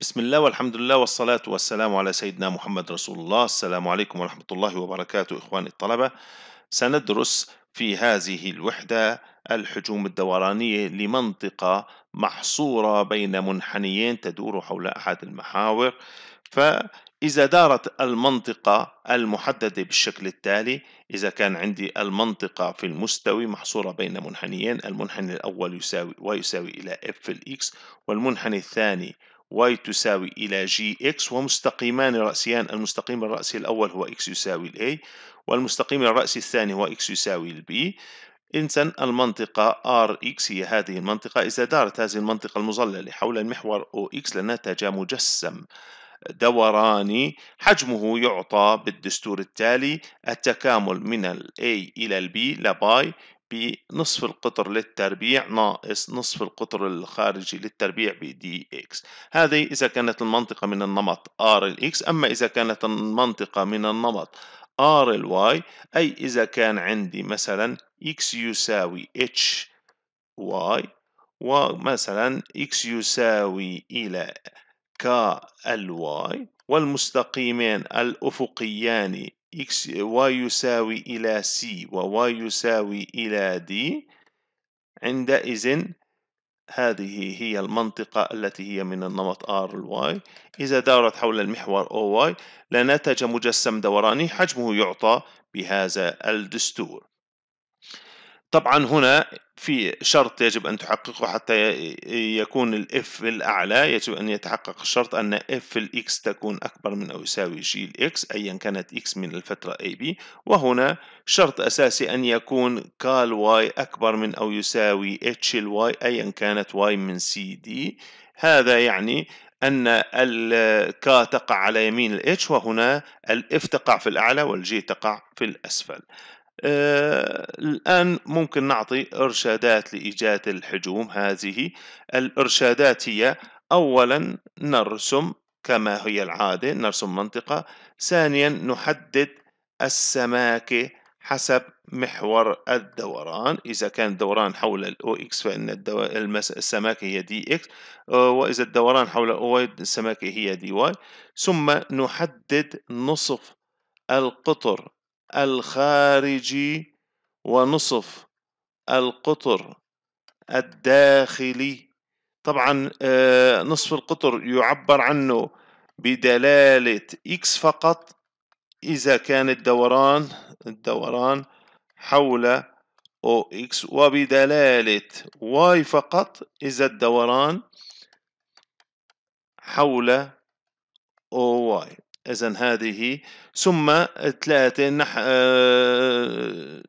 بسم الله والحمد لله والصلاة والسلام على سيدنا محمد رسول الله السلام عليكم ورحمة الله وبركاته إخواني الطلبة سندرس في هذه الوحدة الحجوم الدورانية لمنطقة محصورة بين منحنيين تدور حول أحد المحاور فإذا دارت المنطقة المحددة بالشكل التالي إذا كان عندي المنطقة في المستوي محصورة بين منحنيين المنحني الأول يساوي ويساوي إلى f الإكس والمنحني الثاني y تساوي إلى gx ومستقيمان رأسيان المستقيم الرأسي الأول هو x يساوي A والمستقيم الرأسي الثاني هو x يساوي B إذا المنطقة Rx هي هذه المنطقة إذا دارت هذه المنطقة المظللة حول المحور OX لنتج مجسم دوراني حجمه يعطى بالدستور التالي التكامل من ال A إلى ال B لباي بنصف القطر للتربيع ناقص نصف القطر الخارجي للتربيع بدي اكس هذه إذا كانت المنطقة من النمط ار الاكس أما إذا كانت المنطقة من النمط ار الواي أي إذا كان عندي مثلا اكس يساوي اتش واي ومثلا اكس يساوي إلى y والمستقيمان الأفقيان إكس واي يساوي إلى سي وواي يساوي إلى دي عندئذ هذه هي المنطقة التي هي من النمط R الواي إذا دارت حول المحور OY لنتج مجسم دوراني حجمه يعطى بهذا الدستور طبعا هنا في شرط يجب أن تحققه حتى يكون الاف f الأعلى يجب أن يتحقق الشرط أن f الاكس تكون أكبر من أو يساوي g الاكس أيا كانت x من الفترة AB وهنا شرط أساسي أن يكون كال y أكبر من أو يساوي h الواي y أيا كانت y من CD هذا يعني أن الكا تقع على يمين الاتش وهنا الاف تقع في الأعلى والجي تقع في الأسفل آه الآن ممكن نعطي إرشادات لإيجاد الحجوم هذه الإرشادات هي أولا نرسم كما هي العادة نرسم منطقة ثانيا نحدد السماكة حسب محور الدوران إذا كان الدوران حول ال OX فإن الدو... المس... السماكة هي DX آه، وإذا الدوران حول ال OY السماكة هي DY ثم نحدد نصف القطر الخارجي ونصف القطر الداخلي طبعا آه، نصف القطر يعبر عنه بدلالة x فقط إذا كان الدوران الدوران حول X وبدلالة y فقط إذا الدوران حول Y إذا هذه ثم ثلاثة نح... آه،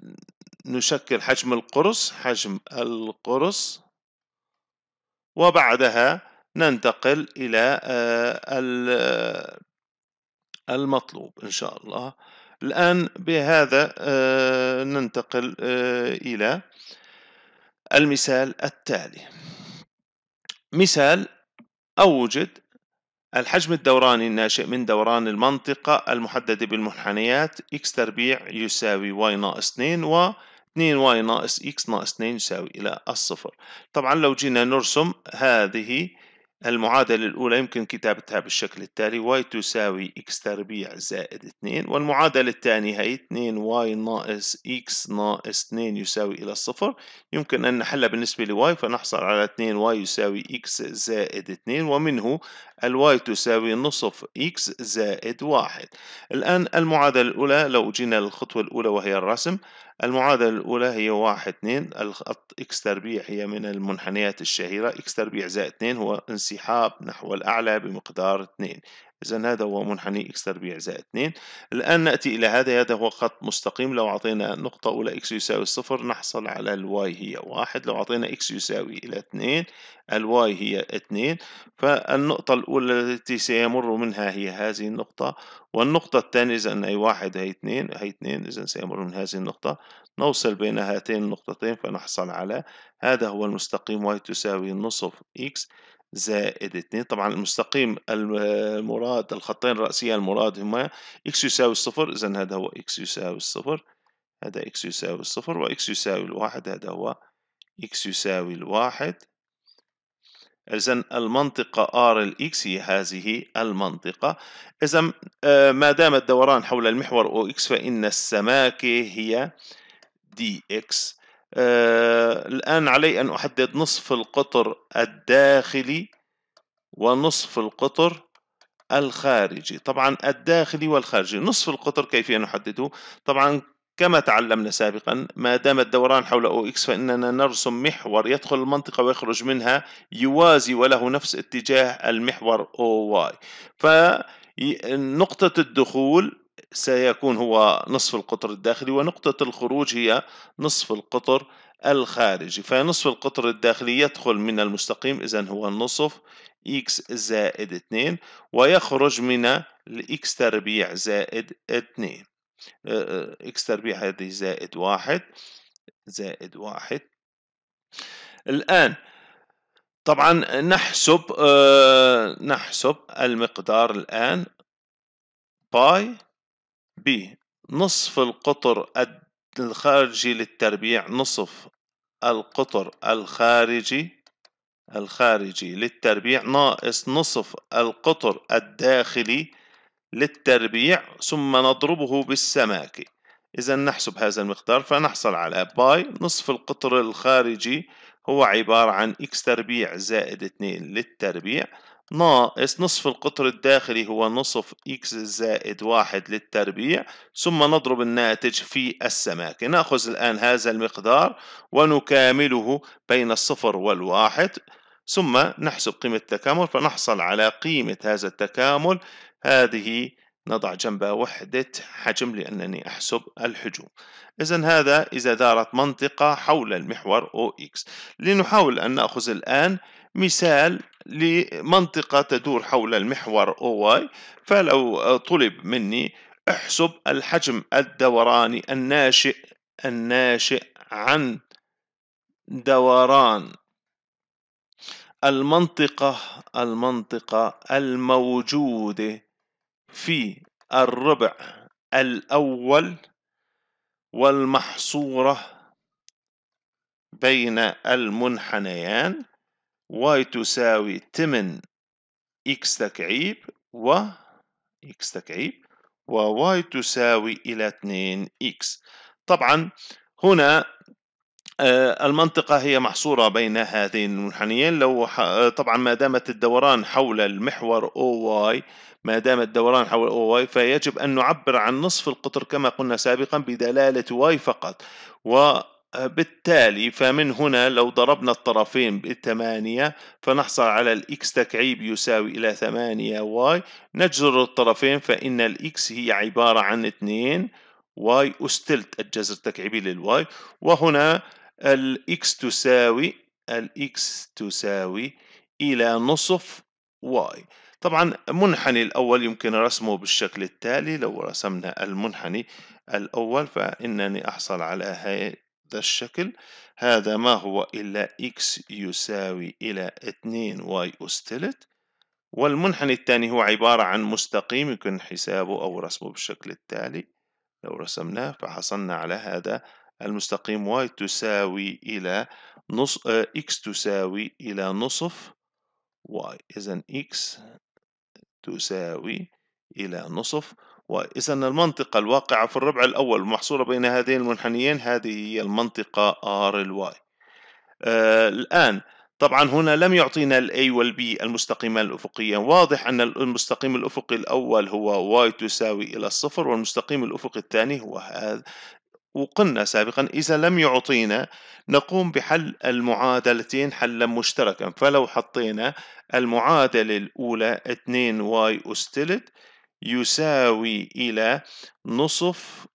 نشكل حجم القرص حجم القرص وبعدها ننتقل إلى آه، المطلوب إن شاء الله الآن بهذا آه، ننتقل إلى المثال التالي مثال أوجد الحجم الدوراني الناشئ من دوران المنطقة المحددة بالمنحنيات x تربيع يساوي y ناقص 2 و 2y ناقص x ناقص 2 يساوي إلى الصفر طبعا لو جينا نرسم هذه المعادلة الأولى يمكن كتابتها بالشكل التالي y تساوي x تربيع زائد 2 والمعادلة الثانية هي 2y ناقص x ناقص 2 يساوي إلى الصفر يمكن أن نحلها بالنسبة ل y فنحصل على 2y يساوي x زائد 2 ومنه y تساوي نصف x زائد واحد الآن المعادلة الأولى لو جينا للخطوة الأولى وهي الرسم المعادلة الأولى هي واحد اثنين الخط إكس تربيع هي من المنحنيات الشهيرة إكس تربيع زائد اثنين هو انسحاب نحو الأعلى بمقدار اثنين إذا هذا هو منحني إكس تربيع زائد 2 الآن نأتي إلى هذا هذا هو خط مستقيم لو أعطينا نقطة أولى إكس يساوي صفر نحصل على الواي هي واحد لو أعطينا إكس يساوي إلى 2 الواي هي 2 فالنقطة الأولى التي سيمر منها هي هذه النقطة والنقطة الثانية إذا أي واحد هي 2 هي 2 إذا سيمر من هذه النقطة نوصل بين هاتين النقطتين فنحصل على هذا هو المستقيم y تساوي نصف x زائد 2 طبعا المستقيم المراد الخطين الرأسيين المراد هما x يساوي الصفر إذا هذا هو x يساوي الصفر هذا x يساوي الصفر x يساوي الواحد هذا هو x يساوي الواحد إذا المنطقة R الإكس هي هذه المنطقة إذا آه، ما دام الدوران حول المحور OX فإن السماكة هي DX آه الآن علي أن أحدد نصف القطر الداخلي ونصف القطر الخارجي طبعا الداخلي والخارجي نصف القطر كيف نحدده طبعا كما تعلمنا سابقا ما دام الدوران حول او اكس فاننا نرسم محور يدخل المنطقه ويخرج منها يوازي وله نفس اتجاه المحور او واي فنقطه الدخول سيكون هو نصف القطر الداخلي ونقطة الخروج هي نصف القطر الخارجي فنصف القطر الداخلي يدخل من المستقيم إذا هو النصف x زائد 2 ويخرج من x تربيع زائد 2 x آه، آه، تربيع هذه زائد 1 زائد 1 الآن طبعا نحسب آه، نحسب المقدار الآن باي ب نصف القطر الخارجي للتربيع نصف القطر الخارجي الخارجي للتربيع ناقص نصف القطر الداخلي للتربيع ثم نضربه بالسماكة إذا نحسب هذا المقدار فنحصل على باي نصف القطر الخارجي هو عبارة عن x تربيع زائد 2 للتربيع ناقص نصف القطر الداخلي هو نصف x زائد واحد للتربيع ثم نضرب الناتج في السماكة نأخذ الآن هذا المقدار ونكامله بين الصفر والواحد ثم نحسب قيمة التكامل فنحصل على قيمة هذا التكامل هذه نضع جنبها وحدة حجم لأنني أحسب الحجوم إذا هذا إذا دارت منطقة حول المحور OX لنحاول أن نأخذ الآن مثال لمنطقة تدور حول المحور OY فلو طلب مني احسب الحجم الدوراني الناشئ الناشئ عن دوران المنطقة المنطقة الموجودة في الربع الأول والمحصورة بين المنحنيان y تساوي 8 اكس تكعيب و اكس تكعيب و y تساوي إلى 2 اكس طبعا هنا آه، المنطقة هي محصورة بين هذين المنحنيين لو آه، طبعا ما دامت الدوران حول المحور OY ما دام الدوران حول OY فيجب أن نعبر عن نصف القطر كما قلنا سابقا بدلالة Y فقط و بالتالي فمن هنا لو ضربنا الطرفين بثمانية فنحصل على الإكس تكعيب يساوي إلى ثمانية واي نجزر الطرفين فإن الإكس هي عبارة عن اثنين واي أستلت الجزر التكعيبي للواي وهنا الإكس تساوي الإكس تساوي إلى نصف واي طبعا منحني الأول يمكن رسمه بالشكل التالي لو رسمنا المنحني الأول فإنني أحصل على ده الشكل هذا ما هو إلا x يساوي إلى 2 y أستلت والمنحني الثاني هو عبارة عن مستقيم يمكن حسابه أو رسمه بالشكل التالي لو رسمناه فحصلنا على هذا المستقيم y تساوي إلى نص آه، x تساوي إلى نصف y إذا x تساوي إلى نصف وإذا المنطقة الواقعة في الربع الأول محصورة بين هذين المنحنيين هذه هي المنطقة R الواي آه الآن طبعا هنا لم يعطينا ال A وال B المستقيمان الأفقيان واضح أن المستقيم الأفقي الأول هو y تساوي إلى الصفر والمستقيم الأفقي الثاني هو هذا وقلنا سابقا إذا لم يعطينا نقوم بحل المعادلتين حلا مشتركا فلو حطينا المعادلة الأولى 2y أستلت يساوي إلى نصف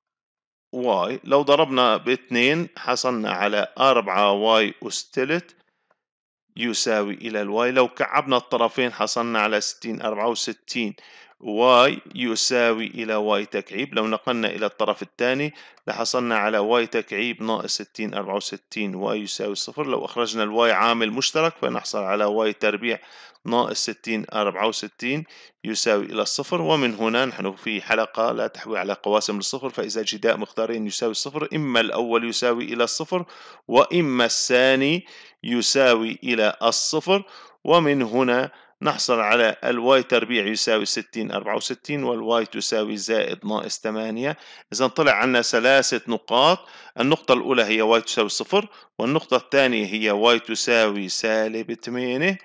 واي لو ضربنا باثنين حصلنا علي أربعة واي أس تلت يساوي إلى الواي لو كعبنا الطرفين حصلنا على ستين أربعة وستين واي يساوي إلى واي تكعيب لو نقلنا إلى الطرف الثاني لحصلنا على واي تكعيب ناقص ستين أربعة وستين واي يساوي صفر لو أخرجنا الواي عامل مشترك فنحصل على واي تربيع ناقص 60 64 يساوي إلى الصفر ومن هنا نحن في حلقة لا تحوي على قواسم الصفر فإذا جداء مقدارين يساوي الصفر إما الأول يساوي إلى الصفر وإما الثاني يساوي إلى الصفر ومن هنا نحصل على الواي تربيع يساوي 60 64 والواي تساوي زائد ناقص 8 إذا طلع عنا ثلاثة نقاط النقطة الأولى هي واي تساوي صفر والنقطة الثانية هي واي تساوي سالب 8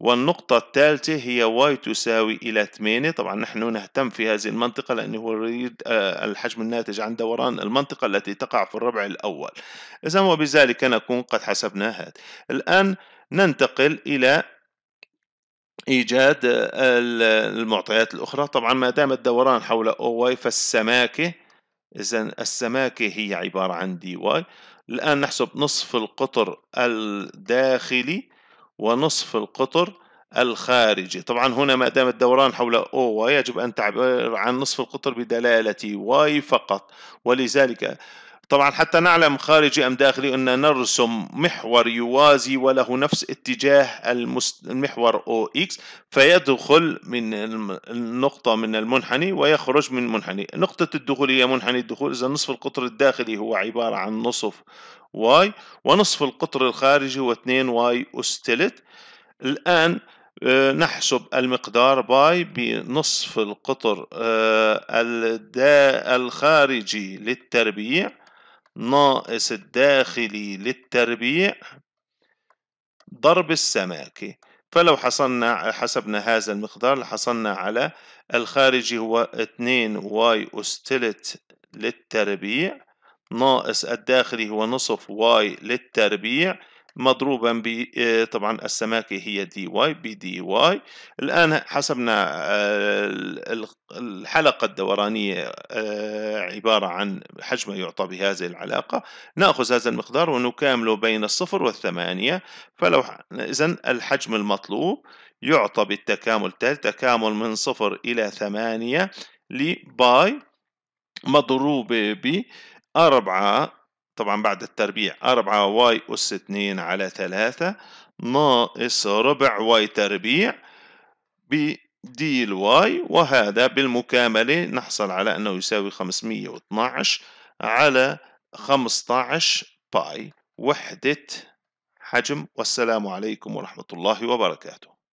والنقطة الثالثة هي y تساوي إلى 8 طبعا نحن نهتم في هذه المنطقة لأنه يريد آه، الحجم الناتج عن دوران المنطقة التي تقع في الربع الأول إذا وبذلك نكون قد حسبنا هذا الآن ننتقل إلى إيجاد آه، المعطيات الأخرى طبعا ما دام الدوران حول OY فالسماكة إذا السماكة هي عبارة عن دي واي الآن نحسب نصف القطر الداخلي ونصف القطر الخارجي طبعا هنا ما دام الدوران حول او واي يجب أن تعبر عن نصف القطر بدلالة واي فقط ولذلك طبعا حتى نعلم خارجي أم داخلي أن نرسم محور يوازي وله نفس اتجاه المحور او اكس فيدخل من النقطة من المنحني ويخرج من منحني نقطة الدخول هي منحني الدخول إذا نصف القطر الداخلي هو عبارة عن نصف واي ونصف القطر الخارجي هو 2 واي أس تلت الآن آه، نحسب المقدار باي بنصف القطر آه، الخارجي للتربيع ناقص الداخلي للتربيع ضرب السماكة فلو حصلنا حسبنا هذا المقدار لحصلنا على الخارجي هو 2 واي أس تلت للتربيع ناقص الداخلي هو نصف واي للتربيع مضروبا ب آه، طبعا السماكة هي دي واي بي دي واي الآن حسبنا آه، الحلقة الدورانية آه، عبارة عن حجم يعطى بهذه العلاقة نأخذ هذا المقدار ونكامله بين الصفر والثمانية فلو إذا الحجم المطلوب يعطى بالتكامل تكامل من صفر إلى ثمانية لباي مضروبة ب أربعة طبعا بعد التربيع أربعة واي أس اتنين على ثلاثة ناقص ربع واي تربيع بدي الواي وهذا بالمكاملة نحصل على أنه يساوي 512 على 15 باي وحدة حجم والسلام عليكم ورحمة الله وبركاته